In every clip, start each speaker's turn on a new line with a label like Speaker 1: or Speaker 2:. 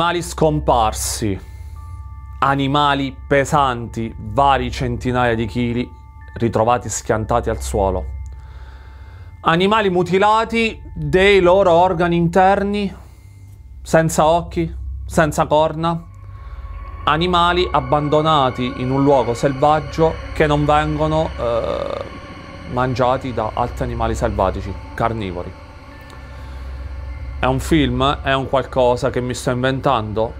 Speaker 1: Animali scomparsi, animali pesanti, vari centinaia di chili, ritrovati schiantati al suolo. Animali mutilati dei loro organi interni, senza occhi, senza corna. Animali abbandonati in un luogo selvaggio che non vengono eh, mangiati da altri animali selvatici, carnivori. È un film? È un qualcosa che mi sto inventando?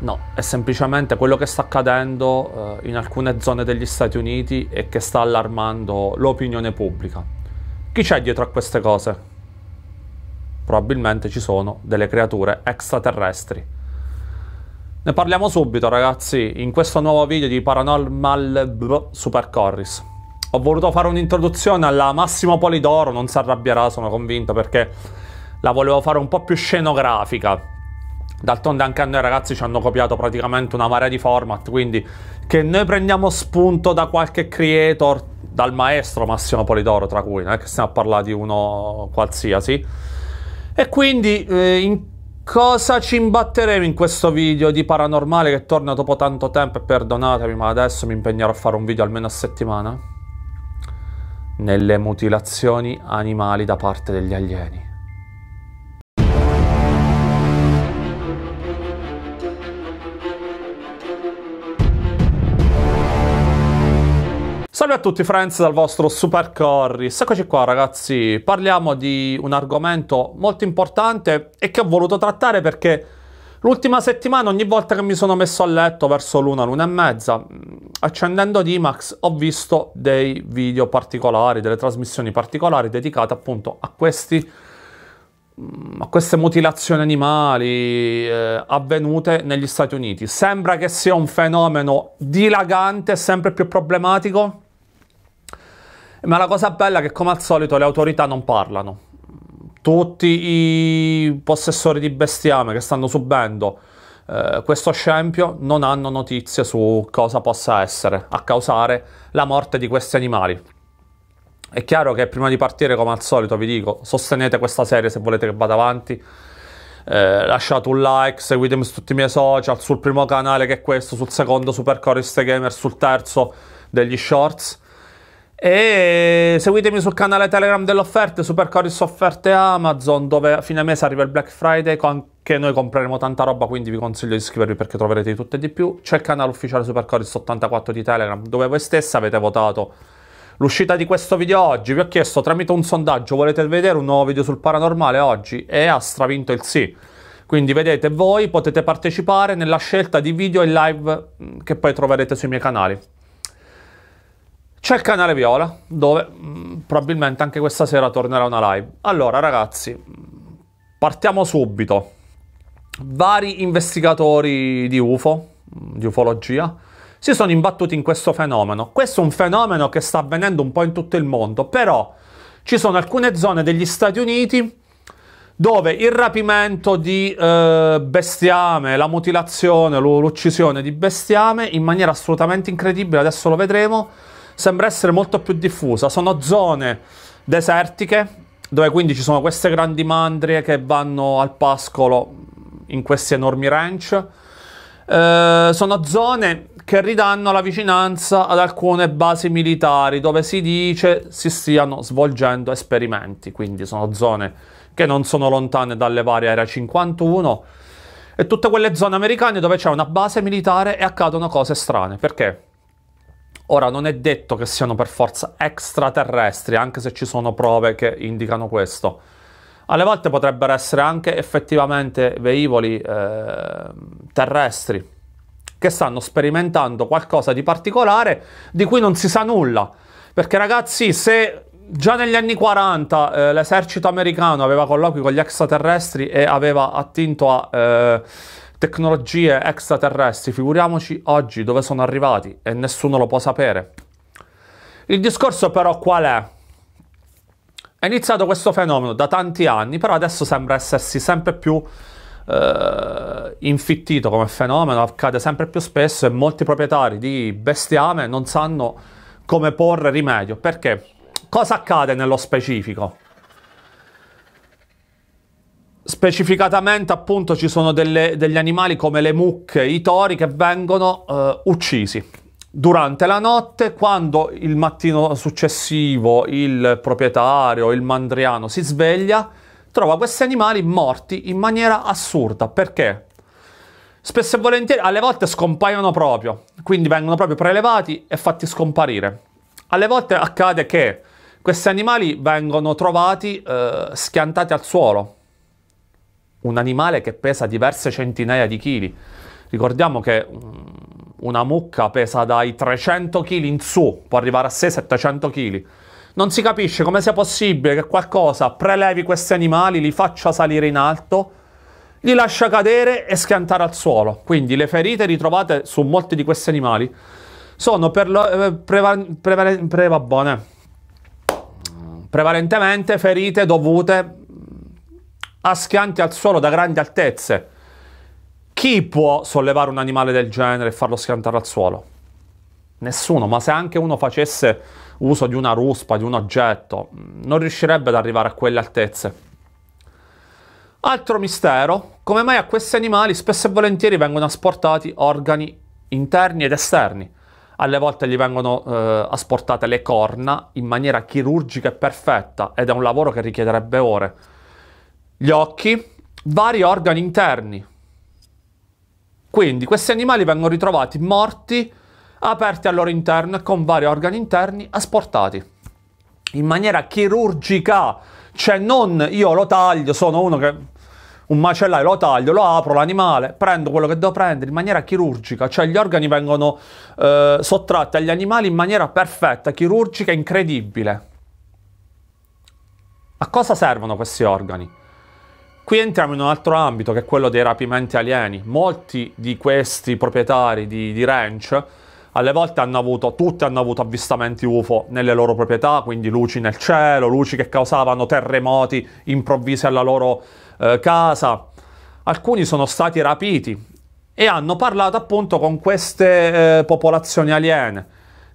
Speaker 1: No, è semplicemente quello che sta accadendo eh, in alcune zone degli Stati Uniti e che sta allarmando l'opinione pubblica. Chi c'è dietro a queste cose? Probabilmente ci sono delle creature extraterrestri. Ne parliamo subito ragazzi in questo nuovo video di Paranormal Br Super Corris. Ho voluto fare un'introduzione alla Massimo Polidoro, non si arrabbierà sono convinto perché la volevo fare un po' più scenografica. D'altronde anche a noi ragazzi ci hanno copiato praticamente una marea di format, quindi che noi prendiamo spunto da qualche creator, dal maestro Massimo Polidoro tra cui, non è che stiamo a parlare di uno qualsiasi. E quindi eh, in cosa ci imbatteremo in questo video di paranormale che torna dopo tanto tempo e perdonatemi, ma adesso mi impegnerò a fare un video almeno a settimana? Nelle mutilazioni animali da parte degli alieni. Salve a tutti friends dal vostro Super Corris, eccoci qua ragazzi, parliamo di un argomento molto importante e che ho voluto trattare perché l'ultima settimana ogni volta che mi sono messo a letto verso l'una, l'una e mezza, mm, accendendo Dimax ho visto dei video particolari, delle trasmissioni particolari dedicate appunto a questi mm, a queste mutilazioni animali eh, avvenute negli Stati Uniti. Sembra che sia un fenomeno dilagante, sempre più problematico, ma la cosa bella è che come al solito le autorità non parlano. Tutti i possessori di bestiame che stanno subendo eh, questo scempio non hanno notizie su cosa possa essere a causare la morte di questi animali. È chiaro che prima di partire, come al solito, vi dico, sostenete questa serie se volete che vada avanti. Eh, lasciate un like, seguitemi su tutti i miei social, sul primo canale che è questo, sul secondo Supercore Gamer, sul terzo degli shorts e seguitemi sul canale Telegram dell'offerta, offerte, Supercoris offerte Amazon, dove a fine mese arriva il Black Friday, anche noi compreremo tanta roba, quindi vi consiglio di iscrivervi perché troverete di tutto e di più. C'è il canale ufficiale Supercoris 84 di Telegram, dove voi stessi avete votato l'uscita di questo video oggi. Vi ho chiesto tramite un sondaggio, volete vedere un nuovo video sul paranormale oggi? E ha stravinto il sì. Quindi vedete, voi potete partecipare nella scelta di video e live mm, che poi troverete sui miei canali. C'è il canale Viola, dove mm, probabilmente anche questa sera tornerà una live. Allora, ragazzi, mm, partiamo subito. Vari investigatori di UFO, mm, di ufologia, si sono imbattuti in questo fenomeno. Questo è un fenomeno che sta avvenendo un po' in tutto il mondo, però ci sono alcune zone degli Stati Uniti dove il rapimento di eh, bestiame, la mutilazione, l'uccisione di bestiame in maniera assolutamente incredibile, adesso lo vedremo, sembra essere molto più diffusa. Sono zone desertiche dove quindi ci sono queste grandi mandrie che vanno al pascolo in questi enormi ranch. Eh, sono zone che ridanno la vicinanza ad alcune basi militari dove si dice si stiano svolgendo esperimenti, quindi sono zone che non sono lontane dalle varie Area 51 e tutte quelle zone americane dove c'è una base militare e accadono cose strane. Perché? Ora, non è detto che siano per forza extraterrestri, anche se ci sono prove che indicano questo. Alle volte potrebbero essere anche effettivamente velivoli eh, terrestri che stanno sperimentando qualcosa di particolare di cui non si sa nulla. Perché ragazzi, se già negli anni 40 eh, l'esercito americano aveva colloqui con gli extraterrestri e aveva attinto a... Eh, tecnologie extraterrestri, figuriamoci oggi dove sono arrivati e nessuno lo può sapere. Il discorso però qual è? È iniziato questo fenomeno da tanti anni, però adesso sembra essersi sempre più eh, infittito come fenomeno, accade sempre più spesso e molti proprietari di bestiame non sanno come porre rimedio. Perché? Cosa accade nello specifico? Specificatamente appunto ci sono delle, degli animali come le mucche, i tori che vengono eh, uccisi. Durante la notte, quando il mattino successivo il proprietario, il mandriano si sveglia, trova questi animali morti in maniera assurda. Perché? Spesso e volentieri, alle volte scompaiono proprio, quindi vengono proprio prelevati e fatti scomparire. Alle volte accade che questi animali vengono trovati eh, schiantati al suolo, un animale che pesa diverse centinaia di chili. Ricordiamo che mm, una mucca pesa dai 300 kg in su, può arrivare a 600-700 kg. Non si capisce come sia possibile che qualcosa prelevi questi animali, li faccia salire in alto, li lascia cadere e schiantare al suolo. Quindi le ferite ritrovate su molti di questi animali sono per lo, eh, preva, preva, preva, prevalentemente ferite dovute a schianti al suolo da grandi altezze. Chi può sollevare un animale del genere e farlo schiantare al suolo? Nessuno, ma se anche uno facesse uso di una ruspa, di un oggetto, mm, non riuscirebbe ad arrivare a quelle altezze. Altro mistero, come mai a questi animali spesso e volentieri vengono asportati organi interni ed esterni? Alle volte gli vengono eh, asportate le corna in maniera chirurgica e perfetta ed è un lavoro che richiederebbe ore gli occhi, vari organi interni. Quindi questi animali vengono ritrovati morti, aperti al loro interno e con vari organi interni asportati in maniera chirurgica, cioè non io lo taglio, sono uno che un macellaio lo taglio, lo apro l'animale, prendo quello che devo prendere in maniera chirurgica, cioè gli organi vengono eh, sottratti agli animali in maniera perfetta, chirurgica, incredibile. A cosa servono questi organi? Qui entriamo in un altro ambito che è quello dei rapimenti alieni. Molti di questi proprietari di, di ranch alle volte hanno avuto, tutti hanno avuto avvistamenti UFO nelle loro proprietà, quindi luci nel cielo, luci che causavano terremoti improvvisi alla loro eh, casa. Alcuni sono stati rapiti e hanno parlato appunto con queste eh, popolazioni aliene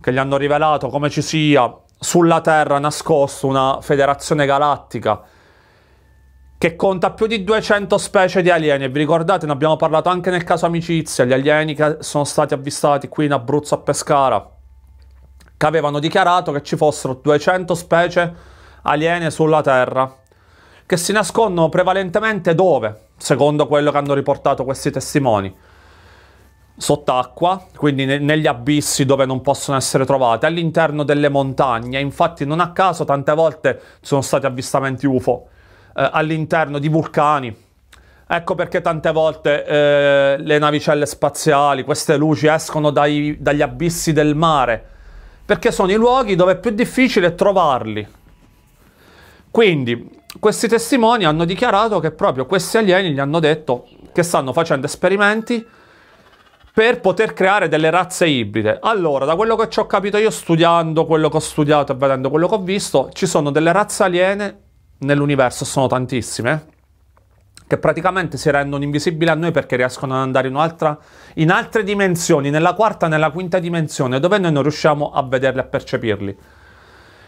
Speaker 1: che gli hanno rivelato come ci sia sulla Terra nascosta una federazione galattica che conta più di 200 specie di alieni e vi ricordate ne abbiamo parlato anche nel caso Amicizia, gli alieni che sono stati avvistati qui in Abruzzo a Pescara, che avevano dichiarato che ci fossero 200 specie aliene sulla Terra, che si nascondono prevalentemente dove, secondo quello che hanno riportato questi testimoni? sott'acqua, quindi negli abissi dove non possono essere trovate, all'interno delle montagne. Infatti non a caso tante volte sono stati avvistamenti UFO eh, all'interno di vulcani. Ecco perché tante volte eh, le navicelle spaziali, queste luci escono dai, dagli abissi del mare, perché sono i luoghi dove è più difficile trovarli. Quindi questi testimoni hanno dichiarato che proprio questi alieni gli hanno detto che stanno facendo esperimenti per poter creare delle razze ibride. Allora, da quello che ci ho capito io studiando quello che ho studiato e vedendo quello che ho visto, ci sono delle razze aliene nell'universo sono tantissime, che praticamente si rendono invisibili a noi perché riescono ad andare in, altra, in altre dimensioni, nella quarta, nella quinta dimensione, dove noi non riusciamo a vederli, a percepirli.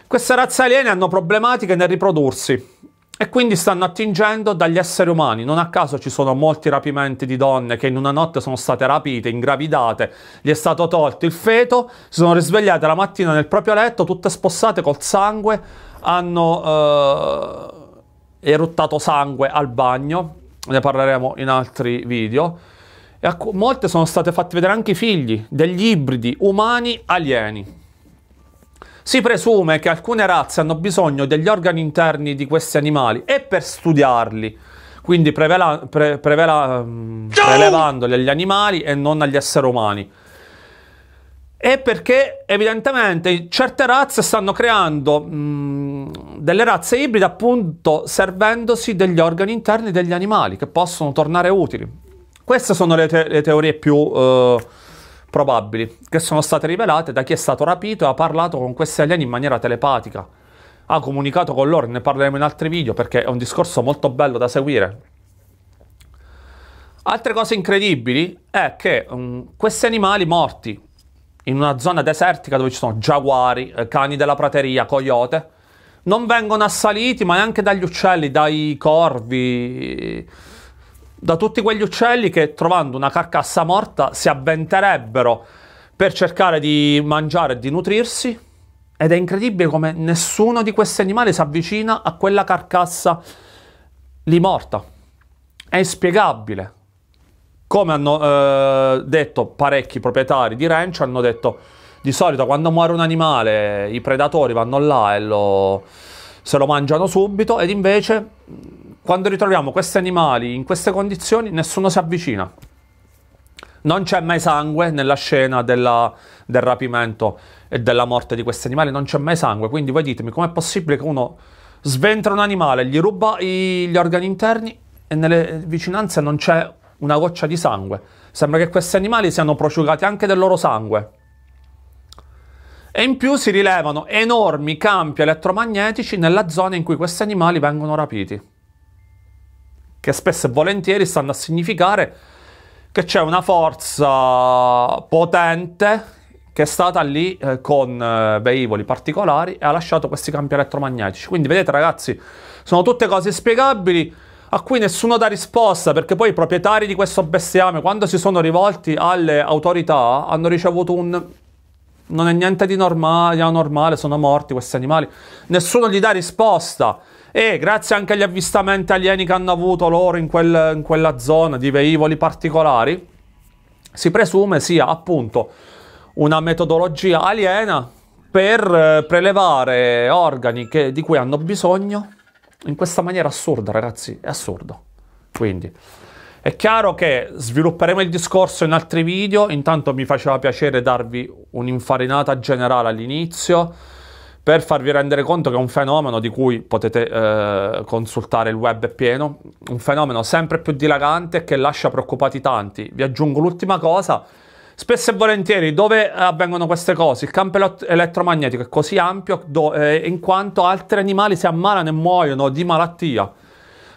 Speaker 1: Queste razze aliene hanno problematiche nel riprodursi, e quindi stanno attingendo dagli esseri umani. Non a caso ci sono molti rapimenti di donne che in una notte sono state rapite, ingravidate, gli è stato tolto il feto, si sono risvegliate la mattina nel proprio letto, tutte spossate col sangue, hanno eh, eruttato sangue al bagno, ne parleremo in altri video. E a molte sono state fatte vedere anche i figli degli ibridi umani alieni. Si presume che alcune razze hanno bisogno degli organi interni di questi animali e per studiarli, quindi prevela, pre, prevela, mm, prelevandoli agli animali e non agli esseri umani. E perché evidentemente certe razze stanno creando mh, mm, delle razze ibride appunto servendosi degli organi interni degli animali che possono tornare utili. Queste sono le, te le teorie più... Eh, probabili, che sono state rivelate da chi è stato rapito e ha parlato con questi alieni in maniera telepatica. Ha comunicato con loro, ne parleremo in altri video perché è un discorso molto bello da seguire. Altre cose incredibili è che um, questi animali morti in una zona desertica dove ci sono giaguari, eh, cani della prateria, coyote, non vengono assaliti ma neanche dagli uccelli, dai corvi, da tutti quegli uccelli che trovando una carcassa morta si avventerebbero per cercare di mangiare e di nutrirsi ed è incredibile come nessuno di questi animali si avvicina a quella carcassa lì morta. È inspiegabile. Come hanno eh, detto parecchi proprietari di ranch, hanno detto di solito quando muore un animale i predatori vanno là e lo, se lo mangiano subito ed invece quando ritroviamo questi animali in queste condizioni, nessuno si avvicina. Non c'è mai sangue nella scena della, del rapimento e della morte di questi animali, non c'è mai sangue. Quindi voi ditemi, com'è possibile che uno sventra un animale, gli ruba i, gli organi interni e nelle vicinanze non c'è una goccia di sangue? Sembra che questi animali siano prosciugati anche del loro sangue. E in più si rilevano enormi campi elettromagnetici nella zona in cui questi animali vengono rapiti che spesso e volentieri stanno a significare che c'è una forza potente che è stata lì eh, con eh, veicoli particolari e ha lasciato questi campi elettromagnetici. Quindi vedete ragazzi, sono tutte cose spiegabili a cui nessuno dà risposta perché poi i proprietari di questo bestiame quando si sono rivolti alle autorità hanno ricevuto un non è niente di normale, normale sono morti questi animali, nessuno gli dà risposta. E grazie anche agli avvistamenti alieni che hanno avuto loro in, quel, in quella zona di veicoli particolari, si presume sia appunto una metodologia aliena per eh, prelevare organi che, di cui hanno bisogno in questa maniera assurda, ragazzi, è assurdo. Quindi è chiaro che svilupperemo il discorso in altri video, intanto mi faceva piacere darvi un'infarinata generale all'inizio per farvi rendere conto che è un fenomeno di cui potete eh, consultare il web pieno, un fenomeno sempre più dilagante che lascia preoccupati tanti. Vi aggiungo l'ultima cosa, spesso e volentieri dove avvengono queste cose? Il campo elettromagnetico è così ampio do, eh, in quanto altri animali si ammalano e muoiono di malattia.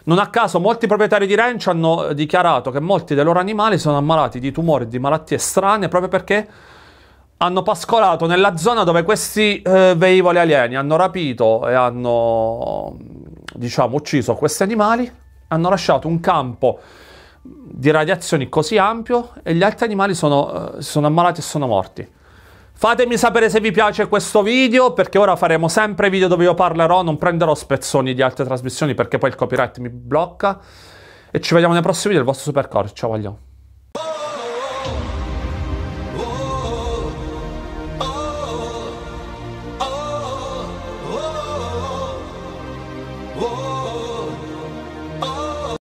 Speaker 1: Non a caso molti proprietari di ranch hanno dichiarato che molti dei loro animali sono ammalati di tumori e di malattie strane proprio perché hanno pascolato nella zona dove questi eh, velivoli alieni hanno rapito e hanno, diciamo, ucciso questi animali, hanno lasciato un campo di radiazioni così ampio e gli altri animali sono, eh, sono ammalati e sono morti. Fatemi sapere se vi piace questo video, perché ora faremo sempre video dove io parlerò, non prenderò spezzoni di altre trasmissioni perché poi il copyright mi blocca. E ci vediamo nei prossimi video del vostro Supercore. Ciao, voglio.